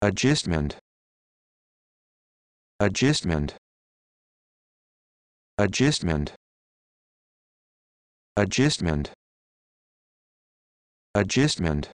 adjustment adjustment adjustment adjustment adjustment